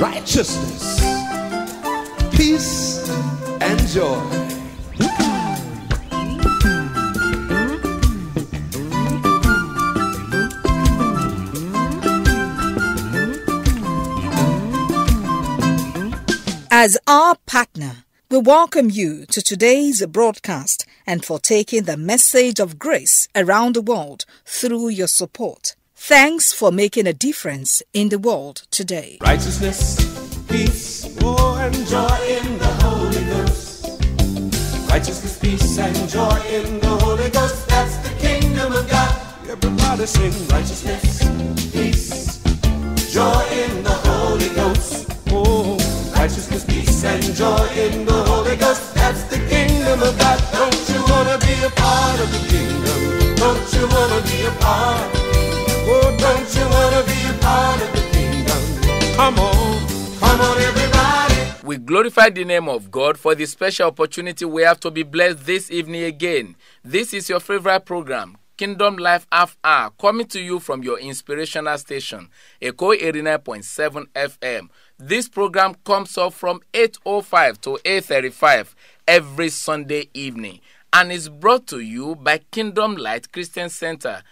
righteousness, peace, and joy. As our partner, we welcome you to today's broadcast and for taking the message of grace around the world through your support. Thanks for making a difference in the world today. Righteousness, peace, war, and joy in the Holy Ghost. Righteousness, peace, and joy in the Holy Ghost. That's the kingdom of God. Everybody sing righteousness, peace, joy in the Holy Ghost. Oh, righteousness, peace, and joy in the Holy you wanna be a part? Oh, don't you wanna be a part of the kingdom? Come on, come on, everybody. We glorify the name of God for this special opportunity we have to be blessed this evening again. This is your favorite program, Kingdom Life Half Hour, coming to you from your inspirational station, Echo 89.7 FM. This program comes up from 8.05 to 8.35 every Sunday evening and is brought to you by Kingdom Light Christian Center,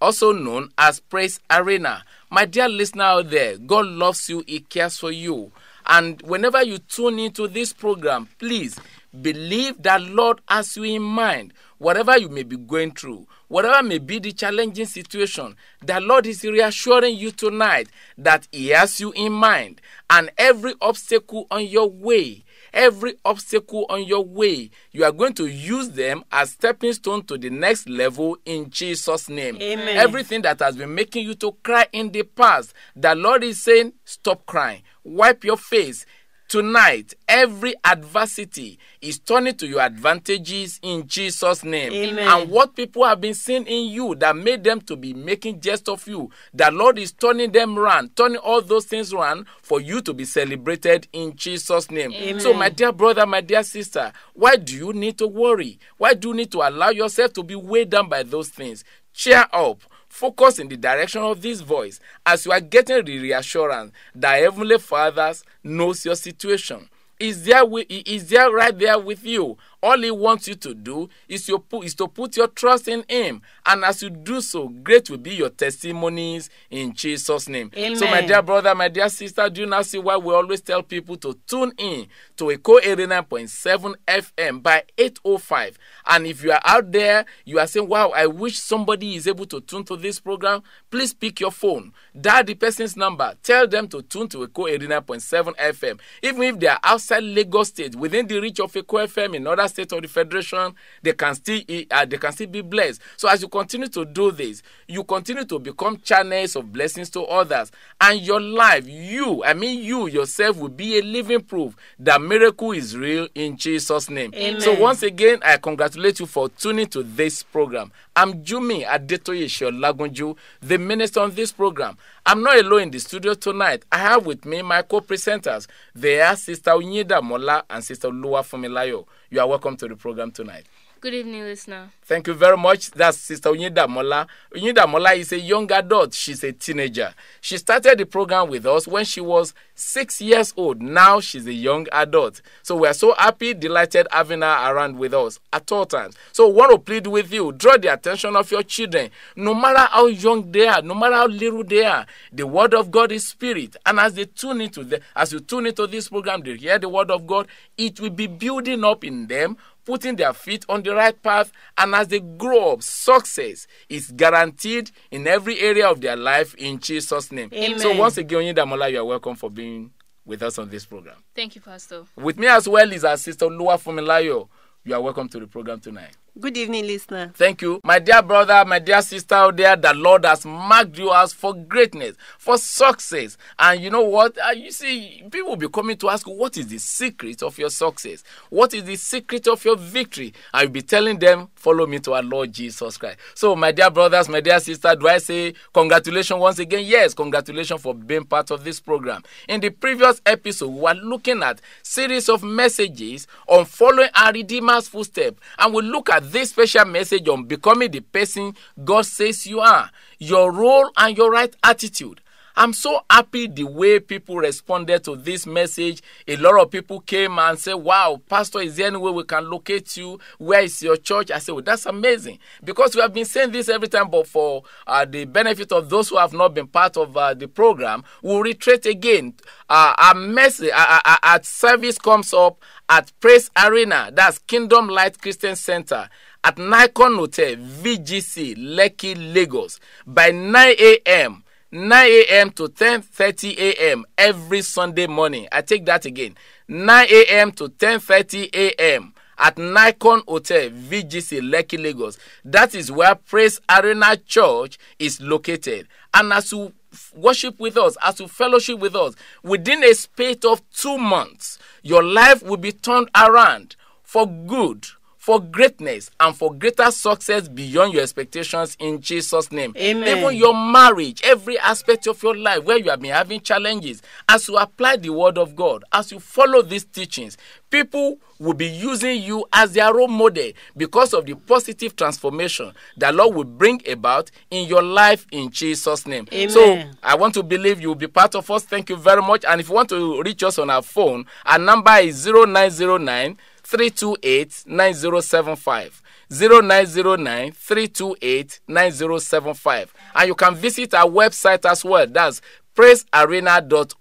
also known as Praise Arena. My dear listener out there, God loves you, He cares for you. And whenever you tune into this program, please believe that Lord has you in mind, whatever you may be going through, whatever may be the challenging situation, the Lord is reassuring you tonight that He has you in mind, and every obstacle on your way every obstacle on your way. You are going to use them as stepping stone to the next level in Jesus' name. Amen. Everything that has been making you to cry in the past, the Lord is saying, stop crying. Wipe your face. Tonight, every adversity is turning to your advantages in Jesus' name. Amen. And what people have been seeing in you that made them to be making jest of you, the Lord is turning them around, turning all those things around for you to be celebrated in Jesus' name. Amen. So, my dear brother, my dear sister, why do you need to worry? Why do you need to allow yourself to be weighed down by those things? Cheer up Focus in the direction of this voice as you are getting the reassurance that Heavenly Father knows your situation. Is there, is there right there with you All He wants you to do is, your, is to put your trust in Him. And as you do so, great will be your testimonies in Jesus' name. Amen. So, my dear brother, my dear sister, do you now see why we always tell people to tune in to Echo 89.7 FM by 8.05? And if you are out there, you are saying, wow, I wish somebody is able to tune to this program, please pick your phone, dial the person's number, tell them to tune to Echo 89.7 FM. Even if they are outside Lagos State, within the reach of Echo FM in other State states of the federation, they can still uh, they can still be blessed. So as you continue to do this, you continue to become channels of blessings to others, and your life, you, I mean you yourself, will be a living proof that miracle is real in Jesus' name. Amen. So once again, I congratulate you for tuning to this program. I'm Jumi Adetoye Lagunju, the minister on this program. I'm not alone in the studio tonight. I have with me my co-presenters. They are Sister Unyida Mola and Sister Lua Fumilayo. You are welcome to the program tonight. Good evening, listener. Thank you very much. That's Sister Unyida Mola. Unyida Mola is a young adult. She's a teenager. She started the program with us when she was six years old. Now she's a young adult. So we are so happy, delighted having her around with us at all times. So we want to plead with you, draw the attention of your children. No matter how young they are, no matter how little they are, the word of God is spirit. And as they tune into the, as you tune into this program, they hear the word of God, it will be building up in them putting their feet on the right path, and as they grow up, success is guaranteed in every area of their life in Jesus' name. Amen. So, once again, Yindamola, you are welcome for being with us on this program. Thank you, Pastor. With me as well is our sister Lua Fumilayo. You are welcome to the program tonight. Good evening, listener. Thank you. My dear brother, my dear sister out there, the Lord has marked you as for greatness, for success. And you know what? Uh, you see, people will be coming to ask, what is the secret of your success? What is the secret of your victory? I'll be telling them, follow me to our Lord Jesus Christ. So, my dear brothers, my dear sister, do I say congratulations once again? Yes, congratulations for being part of this program. In the previous episode, we were looking at series of messages on following our Redeemer's footsteps, and we look at this special message on becoming the person God says you are, your role and your right attitude I'm so happy the way people responded to this message. A lot of people came and said, Wow, Pastor, is there any way we can locate you? Where is your church? I said, Well, that's amazing. Because we have been saying this every time, but for uh, the benefit of those who have not been part of uh, the program, we'll retreat again. Uh, our message, our, our, our service comes up at Praise Arena, that's Kingdom Light Christian Center at Nikon Hotel, VGC, Lekki, Lagos by 9 a.m. 9 a.m. to 10:30 a.m. every Sunday morning. I take that again. 9 a.m. to 10:30 a.m. at Nikon Hotel, VGC Lekki, Lagos. That is where Praise Arena Church is located. And as you worship with us, as you fellowship with us, within a space of two months, your life will be turned around for good for greatness and for greater success beyond your expectations in Jesus' name. Amen. Even your marriage, every aspect of your life where you have been having challenges, as you apply the word of God, as you follow these teachings, people will be using you as their role model because of the positive transformation that Lord will bring about in your life in Jesus' name. Amen. So I want to believe you will be part of us. Thank you very much. And if you want to reach us on our phone, our number is 0909 328 9075. 328 9075. And you can visit our website as well. That's praisearena.org,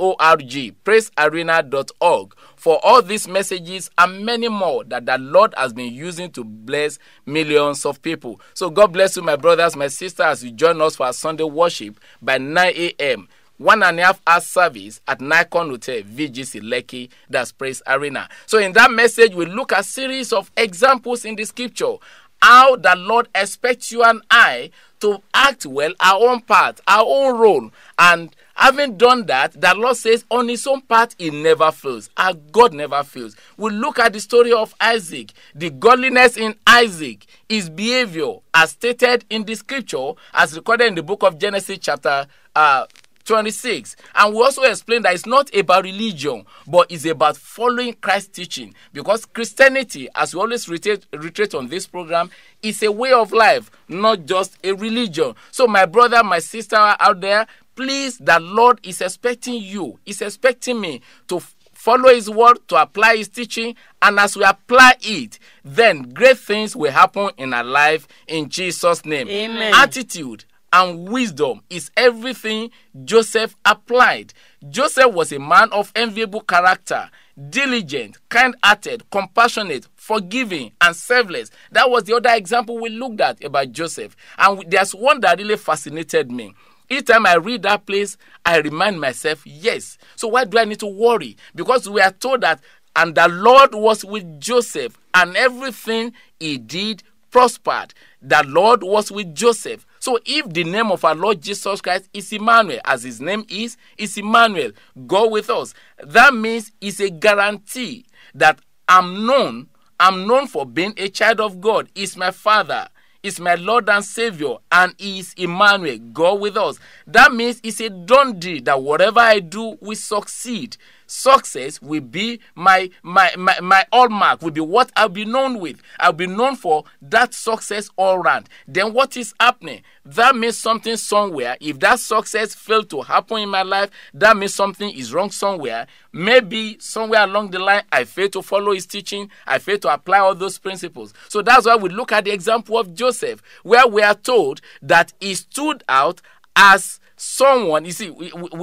praisearena.org for all these messages and many more that the Lord has been using to bless millions of people. So God bless you, my brothers, my sisters, as you join us for our Sunday worship by 9 a.m one and a half hour service at Nikon Hotel, VGC Lekki, that's Praise Arena. So in that message, we look at series of examples in the scripture how the Lord expects you and I to act well our own part, our own role. And having done that, the Lord says on his own part, he never fails. Our God never fails. We look at the story of Isaac, the godliness in Isaac, his behavior, as stated in the scripture, as recorded in the book of Genesis, chapter uh, 26. And we also explain that it's not about religion, but it's about following Christ's teaching. Because Christianity, as we always retreat on this program, is a way of life, not just a religion. So, my brother, my sister out there, please, the Lord is expecting you, He's expecting me to follow his word, to apply his teaching, and as we apply it, then great things will happen in our life in Jesus' name. Amen. Attitude and wisdom is everything Joseph applied. Joseph was a man of enviable character, diligent, kind hearted, compassionate, forgiving, and selfless. That was the other example we looked at about Joseph. And there's one that really fascinated me. Each time I read that place, I remind myself, yes. So why do I need to worry? Because we are told that, and the Lord was with Joseph, and everything he did prospered. The Lord was with Joseph so if the name of our Lord Jesus Christ is Emmanuel, as his name is, is Emmanuel, go with us. That means it's a guarantee that I'm known. I'm known for being a child of God. Is my father is my Lord and Savior, and is Emmanuel, God with us. That means it's a done deal that whatever I do, we succeed success will be my my my, my hallmark will be what i'll be known with i'll be known for that success all round then what is happening that means something somewhere if that success failed to happen in my life that means something is wrong somewhere maybe somewhere along the line i failed to follow his teaching i failed to apply all those principles so that's why we look at the example of joseph where we are told that he stood out as someone, you see,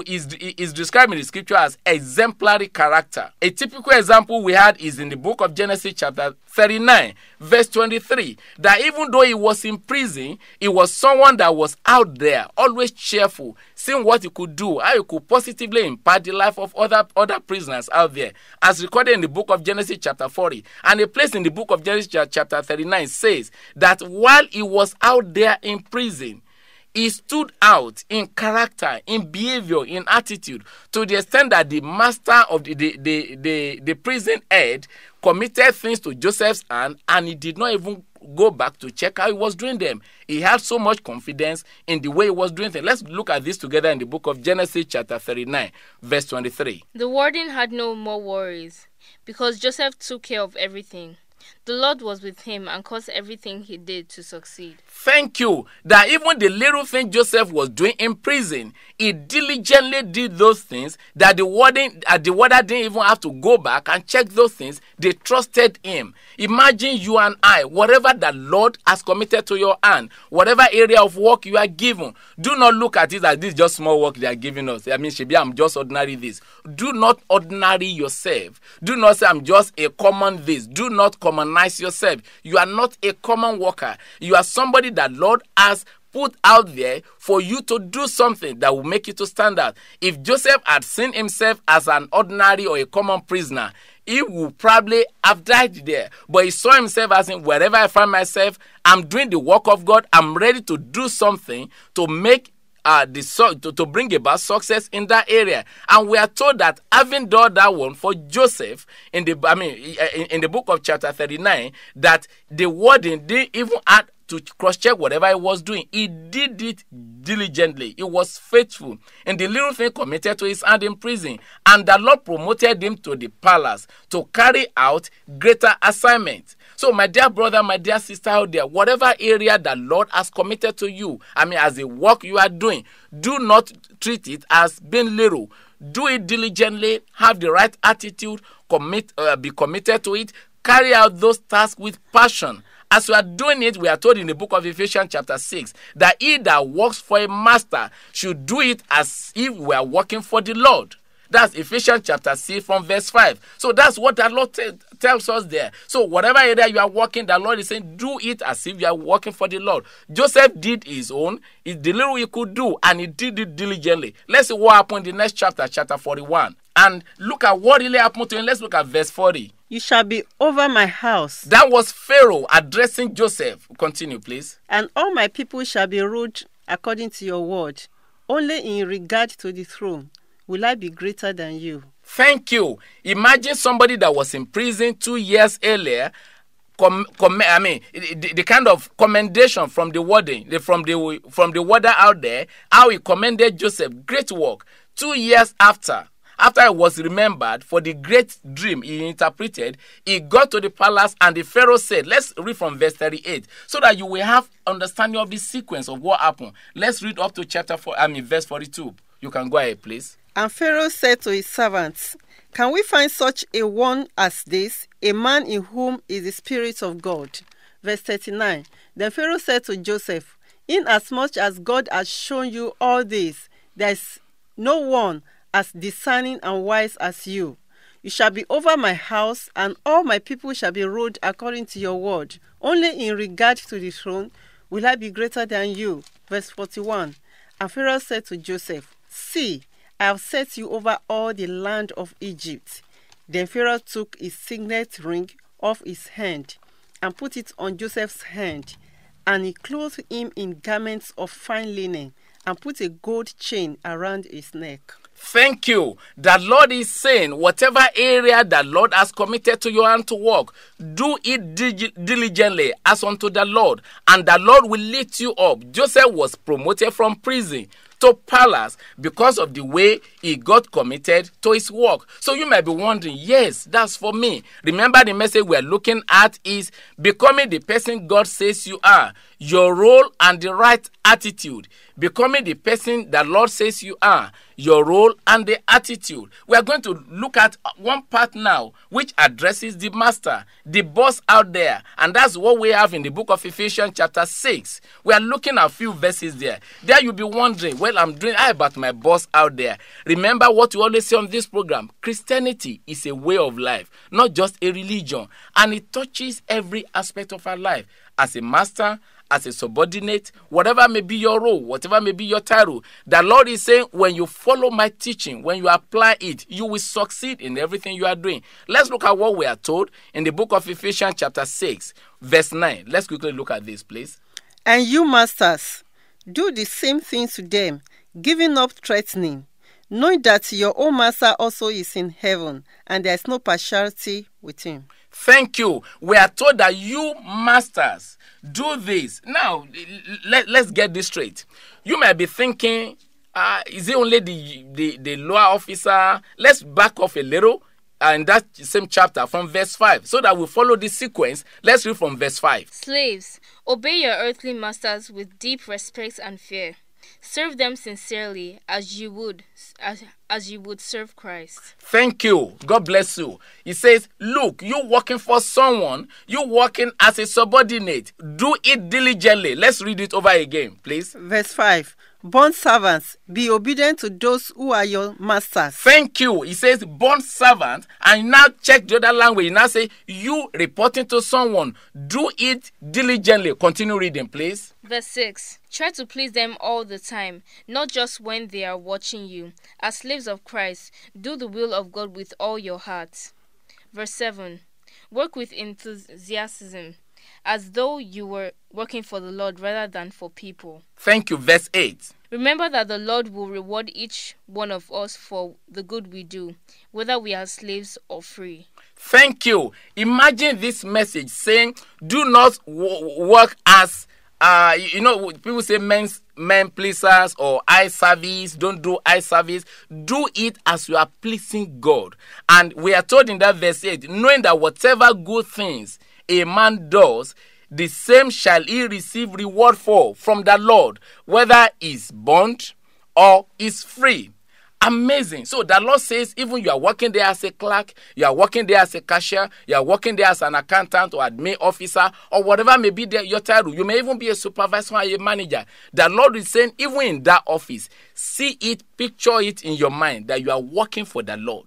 is, is described in the scripture as exemplary character. A typical example we had is in the book of Genesis, chapter 39, verse 23, that even though he was in prison, he was someone that was out there, always cheerful, seeing what he could do, how he could positively impact the life of other, other prisoners out there, as recorded in the book of Genesis, chapter 40. And a place in the book of Genesis, chapter 39, says that while he was out there in prison, he stood out in character, in behavior, in attitude, to the extent that the master of the, the, the, the, the prison head committed things to Joseph's hand and he did not even go back to check how he was doing them. He had so much confidence in the way he was doing things. Let's look at this together in the book of Genesis, chapter 39, verse 23. The warden had no more worries because Joseph took care of everything. The Lord was with him and caused everything he did to succeed. Thank you that even the little thing Joseph was doing in prison, he diligently did those things that the warden, uh, the warder didn't even have to go back and check those things. They trusted him. Imagine you and I, whatever the Lord has committed to your hand, whatever area of work you are given, do not look at it as this just small work they are giving us. I mean, Shabia, I'm just ordinary this. Do not ordinary yourself. Do not say I'm just a common this. Do not common yourself. You are not a common worker. You are somebody that Lord has put out there for you to do something that will make you to stand out. If Joseph had seen himself as an ordinary or a common prisoner, he would probably have died there. But he saw himself as in wherever I find myself, I'm doing the work of God. I'm ready to do something to make uh, the su- to, to bring about success in that area. And we are told that having done that one for Joseph in the I mean in, eh, eh, in the book of chapter 39, that the warden didn't even add to cross check whatever he was doing. He did it diligently. He was faithful. And the little thing committed to his hand in prison. And the Lord promoted him to the palace to carry out greater assignment. So, my dear brother, my dear sister out there, whatever area that Lord has committed to you, I mean, as a work you are doing, do not treat it as being little. Do it diligently, have the right attitude, commit, uh, be committed to it, carry out those tasks with passion. As we are doing it, we are told in the book of Ephesians, chapter 6, that he that works for a master should do it as if we are working for the Lord. That's Ephesians chapter 6 from verse 5. So that's what the Lord t- tells us there. So whatever area you are working, the Lord is saying, do it as if you are working for the Lord. Joseph did his own, he did little he could do, and he did it diligently. Let's see what happened in the next chapter, chapter 41. And look at what really happened to him. Let's look at verse 40. You shall be over my house. That was Pharaoh addressing Joseph. Continue, please. And all my people shall be ruled according to your word, only in regard to the throne will I be greater than you? Thank you. Imagine somebody that was in prison two years earlier. Com, com, I mean, the, the, kind of commendation from the warden, the, from the from the warder out there, how he commended Joseph. Great work. Two years after, after he was remembered for the great dream he interpreted, he got to the palace and the Pharaoh said, Let's read from verse 38 so that you will have understanding of the sequence of what happened. Let's read up to chapter 4, I mean, verse 42. You can go ahead, please. And Pharaoh said to his servants, Can we find such a one as this, a man in whom is the Spirit of God? Verse 39 Then Pharaoh said to Joseph, Inasmuch as God has shown you all this, there is no one as discerning and wise as you. You shall be over my house, and all my people shall be ruled according to your word. Only in regard to the throne will I be greater than you. Verse 41 And Pharaoh said to Joseph, See, I have set you over all the land of Egypt. Then Pharaoh took his signet ring off his hand and put it on Joseph's hand, and he clothed him in garments of fine linen and put a gold chain around his neck. Thank you. The Lord is saying, whatever area the Lord has committed to your hand to work, do it diligently as unto the Lord, and the Lord will lift you up. Joseph was promoted from prison to palace because of the way he got committed to his work. So you might be wondering, yes, that's for me. Remember the message we're looking at is becoming the person God says you are your role and the right attitude, becoming the person that Lord says you are, your role and the attitude. We are going to look at one part now which addresses the master, the boss out there, and that's what we have in the book of Ephesians chapter 6. We are looking at a few verses there. There you'll be wondering, well, I'm doing I about my boss out there? Remember what you always say on this program, Christianity is a way of life, not just a religion, and it touches every aspect of our life as a master as a subordinate, whatever may be your role, whatever may be your title. The Lord is saying, when you follow my teaching, when you apply it, you will succeed in everything you are doing. Let's look at what we are told in the book of Ephesians, chapter 6, verse 9. Let's quickly look at this, please. And you, masters, do the same thing to them, giving up threatening, knowing that your own master also is in heaven, and there is no partiality with him. Thank you. We are told that you masters do this. Now, let, let's get this straight. You might be thinking, uh, is it only the, the, the lower officer? Let's back off a little and that same chapter from verse 5. So that we follow this sequence, let's read from verse 5. Slaves, obey your earthly masters with deep respect and fear Serve them sincerely as you would as, as you would serve Christ. Thank you. God bless you. He says, "Look, you working for someone, you working as a subordinate. Do it diligently." Let's read it over again, please. Verse 5. Born servants, be obedient to those who are your masters. Thank you. He says, born servant, and now check the other language. Now say, you reporting to someone, do it diligently. Continue reading, please. Verse 6 Try to please them all the time, not just when they are watching you. As slaves of Christ, do the will of God with all your heart. Verse 7 Work with enthusiasm as though you were working for the Lord rather than for people. Thank you. Verse 8. Remember that the Lord will reward each one of us for the good we do, whether we are slaves or free. Thank you. Imagine this message saying, Do not w- work as, uh, you know, people say men, men pleasers or eye service. Don't do eye service. Do it as you are pleasing God. And we are told in that verse 8, knowing that whatever good things a man does, the same shall he receive reward for from the Lord, whether is bond or is free. Amazing. So the Lord says, even you are working there as a clerk, you are working there as a cashier, you are working there as an accountant or admin officer or whatever may be there, your title. You may even be a supervisor or a manager. The Lord is saying, even in that office, see it, picture it in your mind that you are working for the Lord.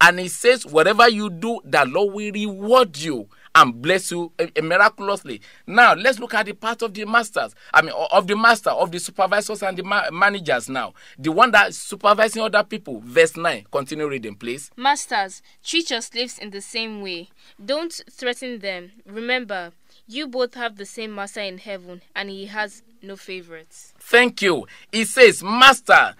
And He says, whatever you do, the Lord will reward you and bless you eh, eh, miraculously. Now, let's look at the part of the masters, I mean, of the master, of the supervisors and the ma- managers now. The one that is supervising other people. Verse 9. Continue reading, please. Masters, treat your slaves in the same way. Don't threaten them. Remember, you both have the same master in heaven, and he has no favorites. Thank you. He says, Master,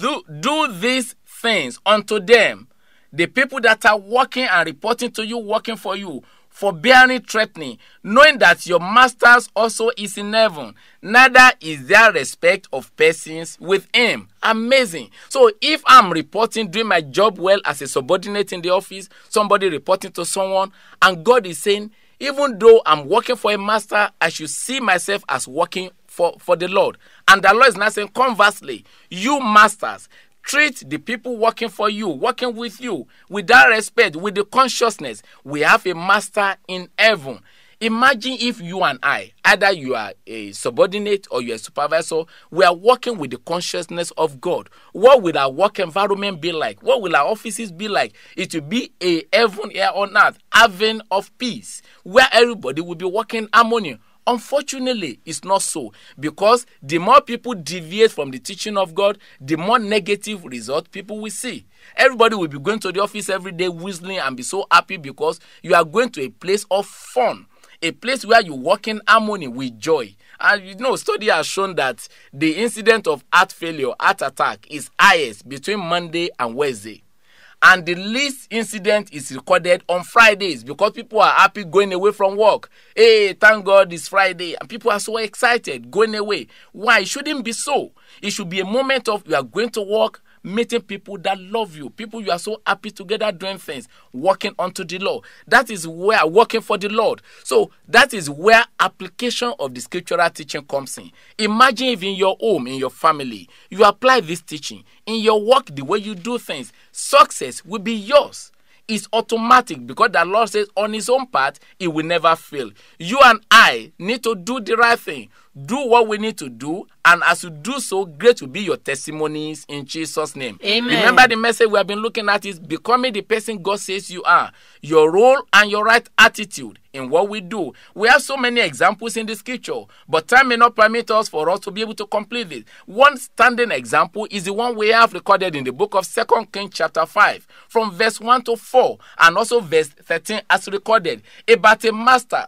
do, do these things unto them. The people that are working and reporting to you, working for you, for bearing threatening, knowing that your masters also is in heaven, neither is there respect of persons with him. Amazing. So if I'm reporting, doing my job well as a subordinate in the office, somebody reporting to someone, and God is saying, even though I'm working for a master, I should see myself as working for, for the Lord. And the Lord is now saying, conversely, you masters, treat the people working for you, working with you, with that respect, with the consciousness. We have a master in heaven. Imagine if you and I, either you are a subordinate or you are a supervisor, we are working with the consciousness of God. What will our work environment be like? What will our offices be like? It will be a heaven here on earth, heaven of peace, where everybody will be working harmony Unfortunately, it's not so because the more people deviate from the teaching of God, the more negative result people will see. Everybody will be going to the office every day whistling and be so happy because you are going to a place of fun, a place where you walk in harmony with joy. And you know, study has shown that the incident of heart failure, heart attack, is highest between Monday and Wednesday and the least incident is recorded on Fridays because people are happy going away from work. Hey, thank God it's Friday, and people are so excited going away. Why? It shouldn't be so. It should be a moment of you are going to work meeting people that love you, people you are so happy together doing things, working unto the Lord. That is where working for the Lord. So that is where application of the scriptural teaching comes in. Imagine if in your home, in your family, you apply this teaching, in your work, the way you do things, success will be yours is automatic because the Lord says on his own part, He will never fail. You and I need to do the right thing do what we need to do, and as you do so, great will be your testimonies in Jesus' name. Amen. Remember the message we have been looking at is becoming the person God says you are, your role and your right attitude in what we do. We have so many examples in the scripture, but time may not permit us for us to be able to complete it. One standing example is the one we have recorded in the book of Second Kings chapter 5, from verse 1 to 4, and also verse 13 as recorded about a master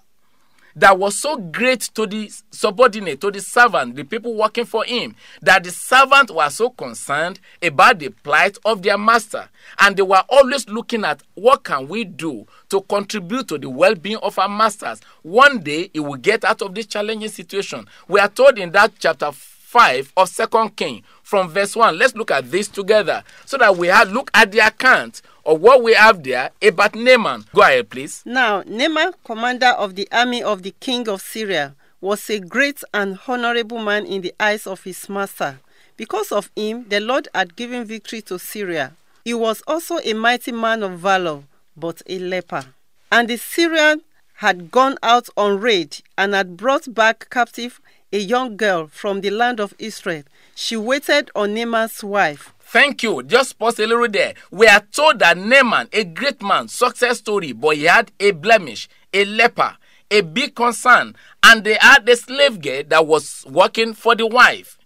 that was so great to the subordinate, to the servant, the people working for him, that the servant was so concerned about the plight of their master. And they were always looking at what can we do to contribute to the well-being of our masters. One day he will get out of this challenging situation. We are told in that chapter 5 of Second King from verse 1. Let's look at this together so that we have look at the account of what we have there about Naaman. Go ahead, please. Now, Naaman, commander of the army of the king of Syria, was a great and honorable man in the eyes of his master. Because of him, the Lord had given victory to Syria. He was also a mighty man of valor, but a leper. And the Syrian had gone out on raid and had brought back captive a young girl from the land of Israel. She waited on Naaman's wife. Thank you. Just pause a little there. We are told that Naaman, a great man, success story, but he had a blemish, a leper, a big concern, and they had a slave girl that was working for the wife.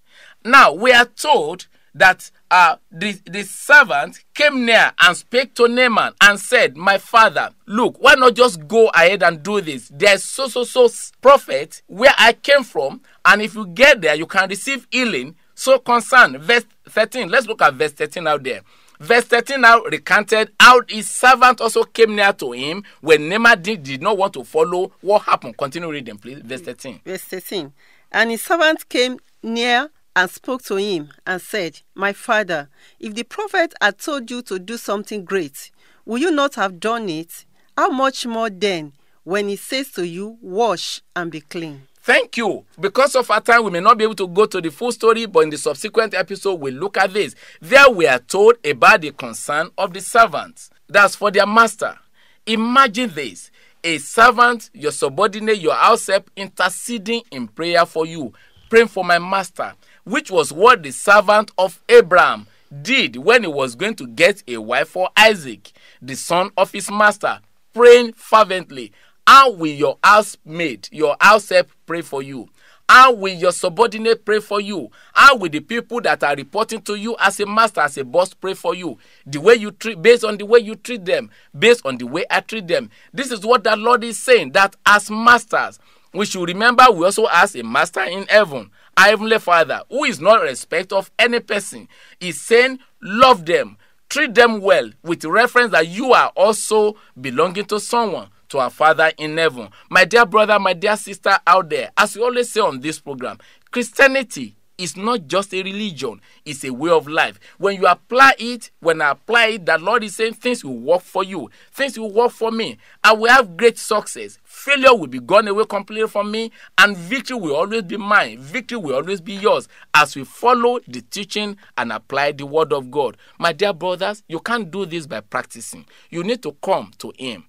Now we are told that uh, the, the servant came near and spake to Naaman and said, My father, look, why not just go ahead and do this? There's so so so prophet where I came from, and if you get there, you can receive healing so concerned. Verse 13. Let's look at verse 13 out there. Verse 13 now recanted how his servant also came near to him when nema did, did not want to follow what happened. Continue reading, please. Verse 13. Verse 13. And his servant came near and spoke to him and said, My father, if the prophet had told you to do something great, would you not have done it? How much more then when he says to you, Wash and be clean? Thank you. Because of our time, we may not be able to go to the full story, but in the subsequent episode, we will look at this. There we are told about the concern of the servants. That's for their master. Imagine this a servant, your subordinate, your outstep, interceding in prayer for you, praying for my master, which was what the servant of Abraham did when he was going to get a wife for Isaac, the son of his master, praying fervently how will your housemaid, your house help pray for you? How will your subordinate pray for you? How will the people that are reporting to you as a master, as a boss pray for you? The way you treat, based on the way you treat them, based on the way I treat them. This is what the Lord is saying that as masters, we should remember we also ask a master in heaven, our heavenly father, who is not respect of any person, is saying, love them, treat them well, with reference that you are also belonging to someone to our Father in heaven. My dear brother, my dear sister out there, as we always say on this program, Christianity is not just a religion, it's a way of life. When you apply it, when I apply it, the Lord is saying things will work for you, things will work for me. I will have great success. Failure will be gone away completely from me, and victory will always be mine. Victory will always be yours as we follow the teaching and apply the word of God. My dear brothers, you can't do this by practicing. You need to come to Him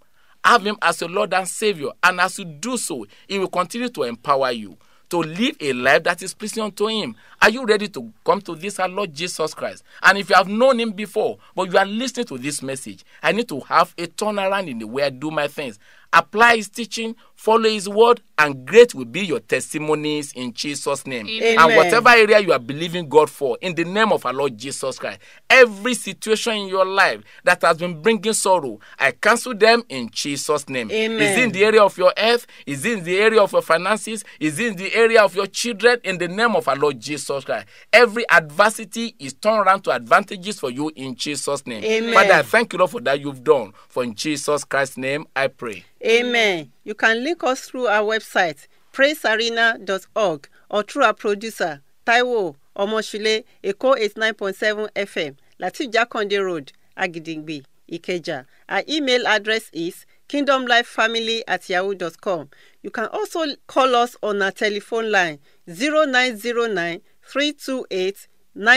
have Him as your Lord and Savior. And as you do so, He will continue to empower you to live a life that is pleasing unto Him. Are you ready to come to this our Lord Jesus Christ? And if you have known Him before, but you are listening to this message, I need to have a turnaround in the way I do my things. Apply His teaching follow his word and great will be your testimonies in jesus name Amen. and whatever area you are believing god for in the name of our lord jesus christ every situation in your life that has been bringing sorrow i cancel them in jesus name Amen. is in the area of your health is in the area of your finances is in the area of your children in the name of our lord jesus christ every adversity is turned around to advantages for you in jesus name Amen. father i thank you lord for that you've done for in jesus christ's name i pray Amen. You can link us through our website praisearena.org or through our producer Taiwo Omoshile, Eco 89.7 FM, Latif Jakonde Road, Agidingbi, Ikeja. Our email address is kingdomlifefamily at yahoo.com. You can also call us on our telephone line zero zero nine nine nine three two eight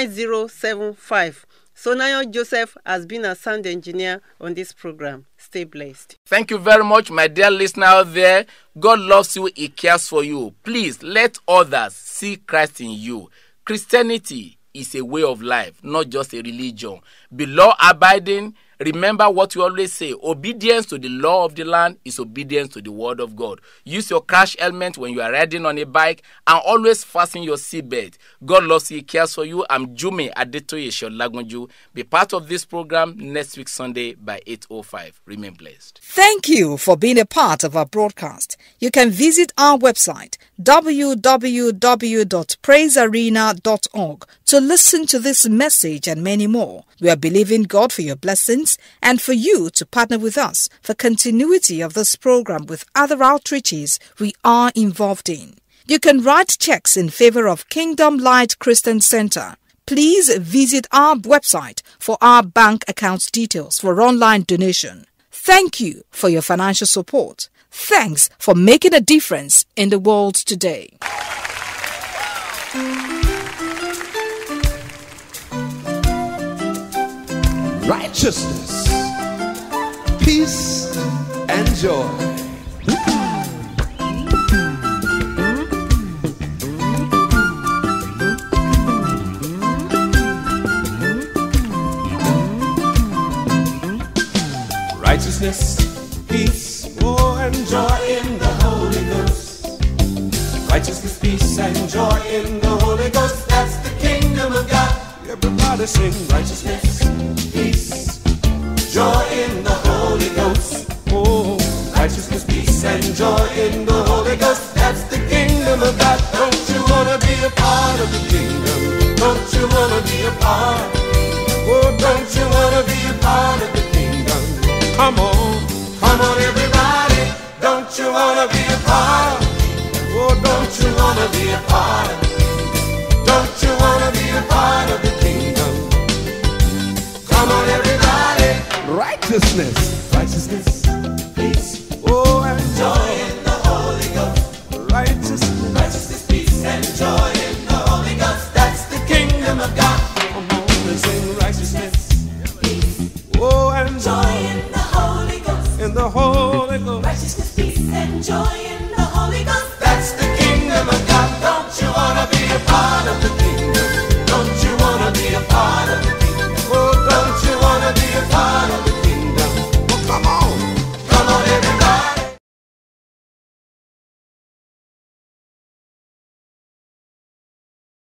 zero seven five. So now Joseph has been a sound engineer on this program. Stay blessed. Thank you very much, my dear listener out there. God loves you, He cares for you. Please let others see Christ in you. Christianity is a way of life, not just a religion. Be law abiding Remember what we always say obedience to the law of the land is obedience to the word of God. Use your crash helmet when you are riding on a bike and always fasten your seatbelt. God loves you, He cares for you. I'm Jumi Adetoye Sholagunju. Be part of this program next week, Sunday by 8.05. Remain blessed. Thank you for being a part of our broadcast. You can visit our website www.praisearena.org to listen to this message and many more. We are believing God for your blessings and for you to partner with us for continuity of this program with other outreaches we are involved in. You can write checks in favor of Kingdom Light Christian Center. Please visit our website for our bank account details for online donation. Thank you for your financial support. Thanks for making a difference in the world today. righteousness, peace, and joy. righteousness, peace, oh, and joy in the Holy Ghost. Righteousness, peace, and joy in the Holy Ghost. That's the kingdom of God. Everybody sing righteousness in the Holy Ghost. Oh, righteousness, peace, and joy in the Holy Ghost. That's the kingdom of God. Don't you wanna be a part of the kingdom? Don't you wanna be a part? Oh, don't you wanna be a part of the kingdom? Come on, come on, everybody. Don't you wanna be a part? Oh, don't you wanna be a part? Don't you wanna be a part of the righteousness. Righteousness